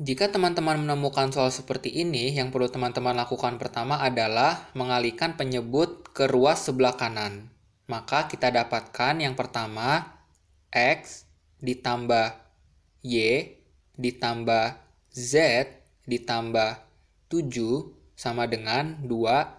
Jika teman-teman menemukan soal seperti ini, yang perlu teman-teman lakukan pertama adalah mengalihkan penyebut ke ruas sebelah kanan. Maka kita dapatkan yang pertama X ditambah Y ditambah Z ditambah 7 sama dengan 2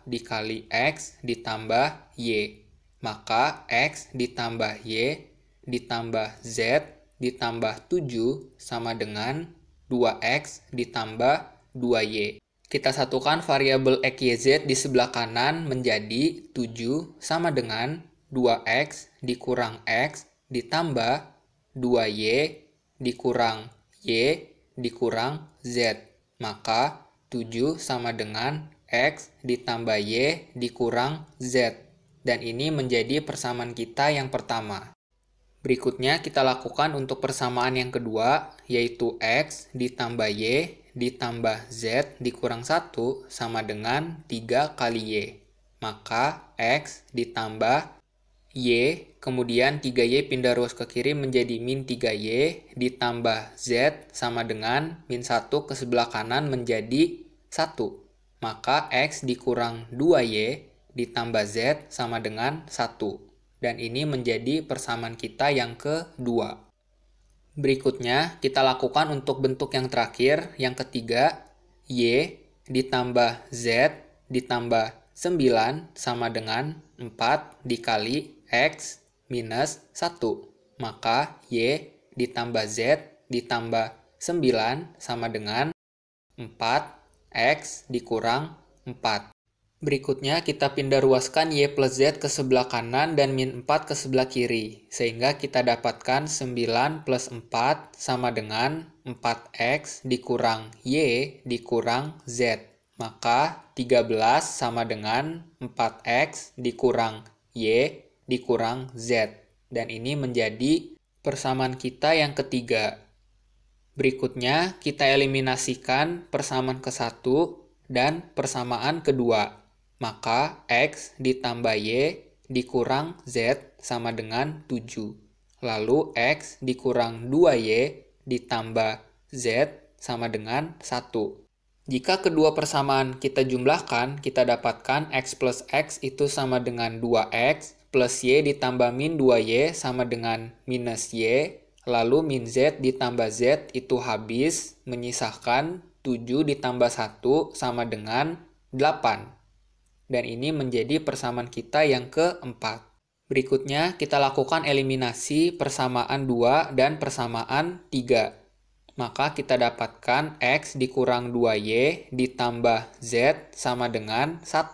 dikali X ditambah Y. Maka X ditambah Y ditambah Z ditambah 7 sama dengan 2x ditambah 2y. Kita satukan variabel x, y, z di sebelah kanan menjadi 7 sama dengan 2x dikurang x ditambah 2y dikurang y dikurang z. Maka 7 sama dengan x ditambah y dikurang z. Dan ini menjadi persamaan kita yang pertama. Berikutnya kita lakukan untuk persamaan yang kedua, yaitu X ditambah Y ditambah Z dikurang 1 sama dengan 3 kali Y. Maka X ditambah Y, kemudian 3Y pindah ruas ke kiri menjadi min 3Y ditambah Z sama dengan min 1 ke sebelah kanan menjadi 1. Maka X dikurang 2Y ditambah Z sama dengan 1. Dan ini menjadi persamaan kita yang kedua. Berikutnya, kita lakukan untuk bentuk yang terakhir, yang ketiga, Y ditambah Z ditambah 9 sama dengan 4 dikali X minus 1. Maka Y ditambah Z ditambah 9 sama dengan 4X dikurang 4. Berikutnya kita pindah ruaskan Y plus Z ke sebelah kanan dan min 4 ke sebelah kiri, sehingga kita dapatkan 9 plus 4 sama dengan 4X dikurang Y dikurang Z. Maka 13 sama dengan 4X dikurang Y dikurang Z. Dan ini menjadi persamaan kita yang ketiga. Berikutnya kita eliminasikan persamaan ke satu dan persamaan kedua maka X ditambah Y dikurang Z sama dengan 7. Lalu X dikurang 2Y ditambah Z sama dengan 1. Jika kedua persamaan kita jumlahkan, kita dapatkan X plus X itu sama dengan 2X plus Y ditambah min 2Y sama dengan minus Y. Lalu min Z ditambah Z itu habis, menyisakan 7 ditambah 1 sama dengan 8. Dan ini menjadi persamaan kita yang keempat. Berikutnya, kita lakukan eliminasi persamaan 2 dan persamaan 3. Maka kita dapatkan X dikurang 2Y ditambah Z sama dengan 1.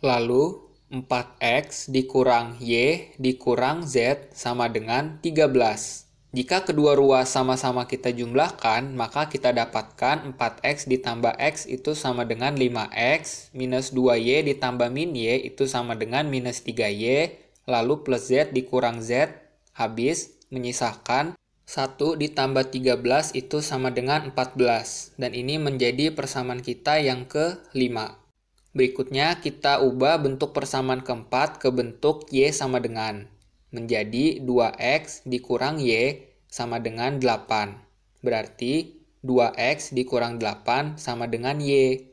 Lalu, 4X dikurang Y dikurang Z sama dengan 13. Jika kedua ruas sama-sama kita jumlahkan, maka kita dapatkan 4x ditambah x itu sama dengan 5x, minus 2y ditambah min y itu sama dengan minus 3y, lalu plus z dikurang z, habis menyisakan 1 ditambah 13 itu sama dengan 14, dan ini menjadi persamaan kita yang ke-5. Berikutnya kita ubah bentuk persamaan keempat ke bentuk Y sama dengan menjadi 2X dikurang Y sama dengan 8. Berarti 2x dikurang 8 sama dengan y.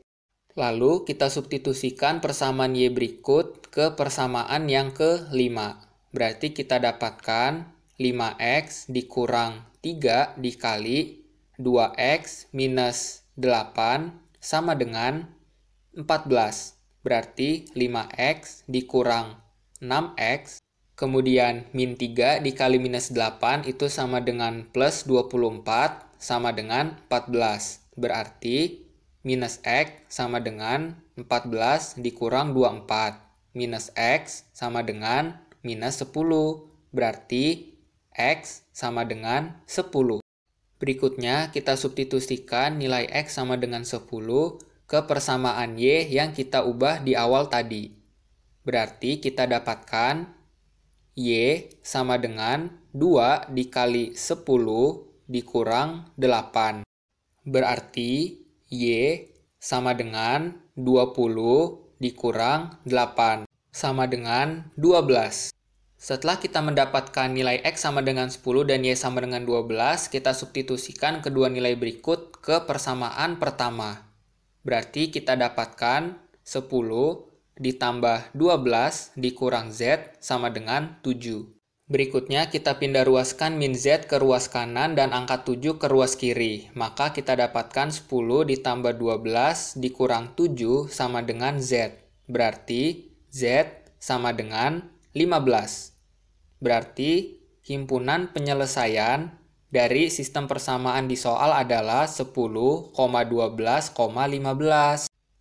Lalu kita substitusikan persamaan y berikut ke persamaan yang ke-5. Berarti kita dapatkan 5x dikurang 3 dikali 2x minus 8 sama dengan 14. Berarti 5x dikurang 6x Kemudian min 3 dikali minus 8 itu sama dengan plus 24 sama dengan 14. Berarti minus X sama dengan 14 dikurang 24. Minus X sama dengan minus 10. Berarti X sama dengan 10. Berikutnya kita substitusikan nilai X sama dengan 10 ke persamaan Y yang kita ubah di awal tadi. Berarti kita dapatkan Y sama dengan 2 dikali 10 dikurang 8. Berarti Y sama dengan 20 dikurang 8 sama dengan 12. Setelah kita mendapatkan nilai X sama dengan 10 dan Y sama dengan 12, kita substitusikan kedua nilai berikut ke persamaan pertama. Berarti kita dapatkan 10 ditambah 12 dikurang Z sama dengan 7. Berikutnya kita pindah ruaskan min Z ke ruas kanan dan angka 7 ke ruas kiri. Maka kita dapatkan 10 ditambah 12 dikurang 7 sama dengan Z. Berarti Z sama dengan 15. Berarti himpunan penyelesaian dari sistem persamaan di soal adalah 10,12,15.